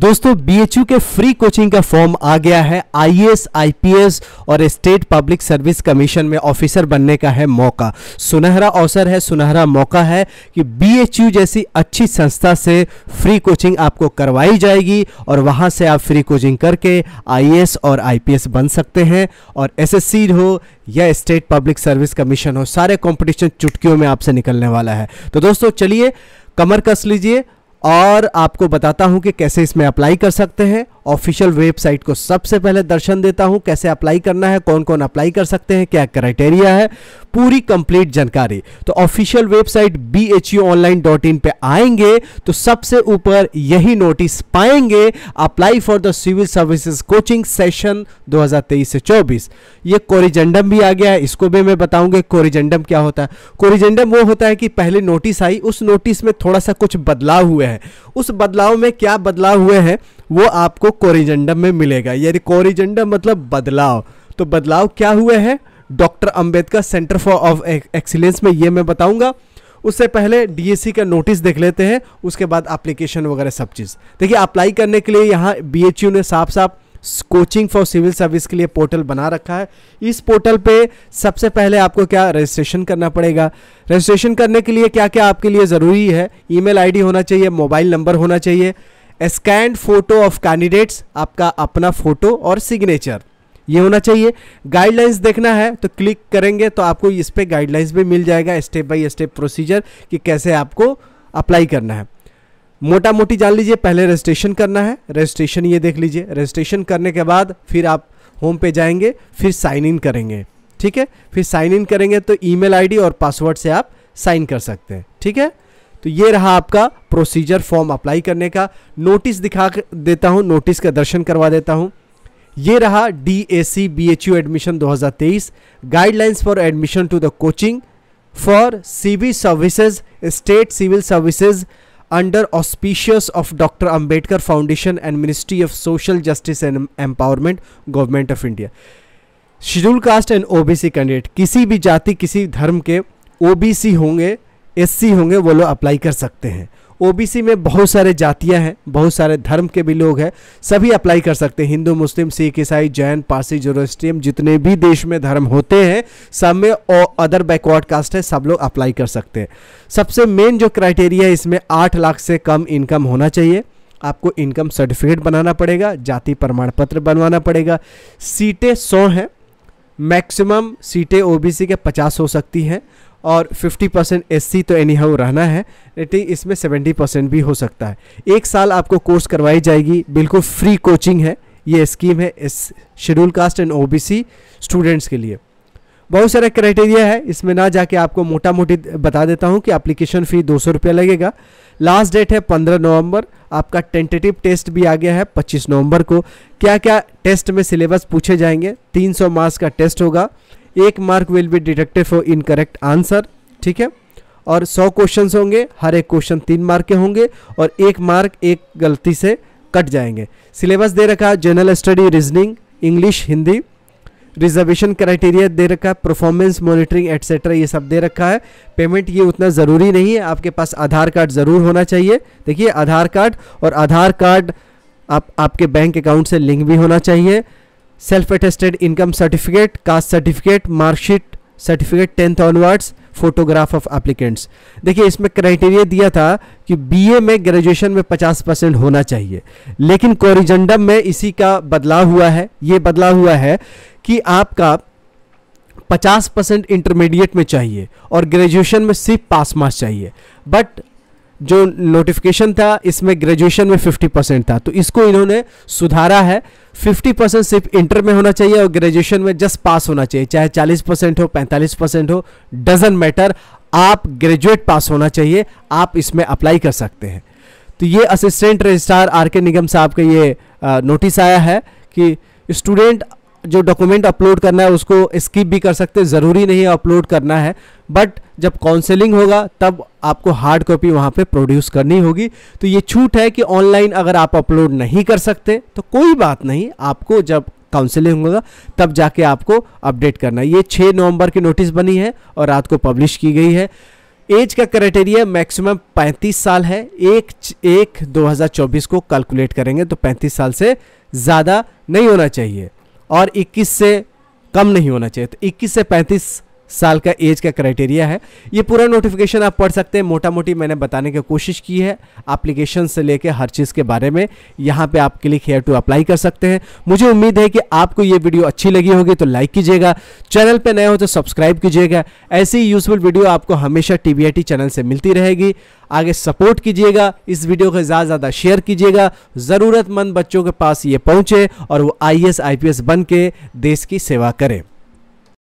दोस्तों बीएचयू के free coaching का फॉर्म आ गया है आईएएस, आईपीएस और स्टेट पब्लिक सर्विस कमीशन में ऑफिसर बनने का है मौका सुनहरा अवसर है सुनहरा मौका है कि बीएचयू जैसी अच्छी संस्था से फ्री कोचिंग आपको करवाई जाएगी और वहां से आप फ्री कोचिंग करके आईएएस और आईपीएस बन सकते हैं और एस हो या स्टेट पब्लिक सर्विस कमीशन हो सारे कॉम्पिटिशन चुटकियों में आपसे निकलने वाला है तो दोस्तों चलिए कमर कस लीजिए और आपको बताता हूं कि कैसे इसमें अप्लाई कर सकते हैं ऑफिशियल वेबसाइट को सबसे पहले दर्शन देता हूं कैसे अप्लाई करना है कौन कौन अप्लाई कर सकते हैं क्या क्राइटेरिया है पूरी कंप्लीट जानकारी तो official website B H U online dot in पर आएंगे तो सबसे ऊपर यही नोटिस पाएंगे apply for the civil services coaching session 2023 से 24 ये कोरिजेंडम भी आ गया है इसको भी मैं बताऊंगा कोरिजेंडम क्या होता है कोरिजेंडम वो होता है कि पहले नोटिस आई उस नोटिस में थोड़ा सा कुछ बदलाव हुए हैं उस बदलाव में क्या बदलाव हुए हैं वो आपको कोरिजेंडम में मिलेगा यदि कोरिजेंडम मतलब बदलाव तो बदलाव क्या हुए हैं doctor Ambedkar centre for of excellence में ये मैं बताऊंगा उससे पहले डीएससी का नोटिस देख लेते हैं उसके बाद एप्लीकेशन वगैरह सब चीज़ देखिए अप्लाई करने के लिए यहाँ बीएचयू ने साफ साफ कोचिंग फॉर सिविल सर्विस के लिए पोर्टल बना रखा है इस पोर्टल पे सबसे पहले आपको क्या रजिस्ट्रेशन करना पड़ेगा रजिस्ट्रेशन करने के लिए क्या क्या आपके लिए ज़रूरी है ईमेल आईडी होना चाहिए मोबाइल नंबर होना चाहिए स्कैंड फोटो ऑफ कैंडिडेट्स आपका अपना फ़ोटो और सिग्नेचर ये होना चाहिए गाइडलाइंस देखना है तो क्लिक करेंगे तो आपको इस पर गाइडलाइंस भी मिल जाएगा स्टेप बाई स्टेप प्रोसीजर कि कैसे आपको अप्लाई करना है मोटा मोटी जान लीजिए पहले रजिस्ट्रेशन करना है रजिस्ट्रेशन ये देख लीजिए रजिस्ट्रेशन करने के बाद फिर आप होम पे जाएंगे फिर साइन इन करेंगे ठीक है फिर साइन इन करेंगे तो ईमेल आईडी और पासवर्ड से आप साइन कर सकते हैं ठीक है तो ये रहा आपका प्रोसीजर फॉर्म अप्लाई करने का नोटिस दिखा देता हूँ नोटिस का दर्शन करवा देता हूँ ये रहा D A C B H U admission 2023 guidelines for admission to the coaching for civil services state civil services under auspicious of doctor Ambedkar foundation and ministry of social justice and empowerment government of India schedule caste and OBC candidate किसी भी जाति किसी धर्म के O B C होंगे S C होंगे वो लोग अप्लाई कर सकते हैं ओबीसी में बहुत सारे जातियां हैं बहुत सारे धर्म के भी लोग हैं सभी अप्लाई कर सकते हैं हिंदू मुस्लिम सिख ईसाई जैन पारसी जोरोस्ट्रियम जितने भी देश में धर्म होते हैं सब में और अदर बैकवर्ड कास्ट है सब लोग अप्लाई कर सकते हैं सबसे मेन जो क्राइटेरिया है इसमें आठ लाख से कम इनकम होना चाहिए आपको इनकम सर्टिफिकेट बनाना पड़ेगा जाति प्रमाण पत्र बनवाना पड़ेगा सीटें सौ हैं मैक्सिमम सीटें ओबीसी के पचास हो सकती हैं और 50 परसेंट एस तो एनी हाउ रहना है लेकिन इसमें 70 परसेंट भी हो सकता है एक साल आपको कोर्स करवाई जाएगी बिल्कुल फ्री कोचिंग है ये स्कीम है इस schedule caste and OBC students के लिए बहुत सारे क्राइटेरिया है इसमें ना जाके आपको मोटा मोटी बता देता हूँ कि एप्लीकेशन फ़ी दो सौ रुपया लगेगा लास्ट डेट है पंद्रह नवंबर आपका टेंटेटिव टेस्ट भी आ गया है पच्चीस नवंबर को क्या क्या टेस्ट में सिलेबस पूछे जाएंगे तीन सौ मार्क्स का टेस्ट होगा एक mark will be detected for incorrect answer ठीक है और सौ क्वेश्चन होंगे हर एक क्वेश्चन तीन मार्क के होंगे और एक मार्क एक गलती से कट जाएंगे सिलेबस दे रखा है general study reasoning English Hindi reservation criteria दे रखा है परफॉर्मेंस मॉनिटरिंग एट्सेट्रा ये सब दे रखा है पेमेंट ये उतना ज़रूरी नहीं है आपके पास आधार कार्ड ज़रूर होना चाहिए देखिए आधार कार्ड और आधार कार्ड आप आपके बैंक अकाउंट से लिंक भी होना चाहिए self attested income certificate caste certificate marksheet certificate tenth onwards photograph of applicants देखिए इसमें क्राइटेरिया दिया था कि बीए में ग्रेजुएशन में 50 परसेंट होना चाहिए लेकिन कोरिजेंडम में इसी का बदलाव हुआ है ये बदलाव हुआ है कि आपका 50 परसेंट इंटरमीडिएट में चाहिए और ग्रेजुएशन में सिर्फ पास मार्क्स चाहिए बट जो नोटिफिकेशन था इसमें ग्रेजुएशन में 50 परसेंट था तो इसको इन्होंने सुधारा है 50 परसेंट सिर्फ इंटर में होना चाहिए और ग्रेजुएशन में जस्ट पास होना चाहिए चाहे 40 परसेंट हो 45 परसेंट हो डजेंट मैटर आप ग्रेजुएट पास होना चाहिए आप इसमें अप्लाई कर सकते हैं तो ये असिस्टेंट रजिस्ट्रार आर के निगम साहब का ये नोटिस आया है कि स्टूडेंट जो डॉक्यूमेंट अपलोड करना है उसको स्किप भी कर सकते ज़रूरी नहीं है अपलोड करना है बट जब काउंसलिंग होगा तब आपको हार्ड कॉपी वहाँ पे प्रोड्यूस करनी होगी तो ये छूट है कि ऑनलाइन अगर आप अपलोड नहीं कर सकते तो कोई बात नहीं आपको जब काउंसलिंग होगा तब जाके आपको अपडेट करना ये छः नवंबर की नोटिस बनी है और रात को पब्लिश की गई है एज का क्राइटेरिया मैक्सिमम 35 साल है एक एक 2024 को कैलकुलेट करेंगे तो 35 साल से ज़्यादा नहीं होना चाहिए और 21 से कम नहीं होना चाहिए तो 21 से साल का एज का क्राइटेरिया है ये पूरा नोटिफिकेशन आप पढ़ सकते हैं मोटा मोटी मैंने बताने की कोशिश की है एप्लीकेशन से लेकर हर चीज़ के बारे में यहाँ पे आप क्लिक हेयर टू अप्लाई कर सकते हैं मुझे उम्मीद है कि आपको ये वीडियो अच्छी लगी होगी तो लाइक कीजिएगा चैनल पर नए हो तो सब्सक्राइब कीजिएगा ऐसी यूजफुल वीडियो आपको हमेशा टी चैनल से मिलती रहेगी आगे सपोर्ट कीजिएगा इस वीडियो को ज़्यादा ज़्यादा शेयर कीजिएगा ज़रूरतमंद बच्चों के पास ये पहुँचे और वो आई एस बन के देश की सेवा करें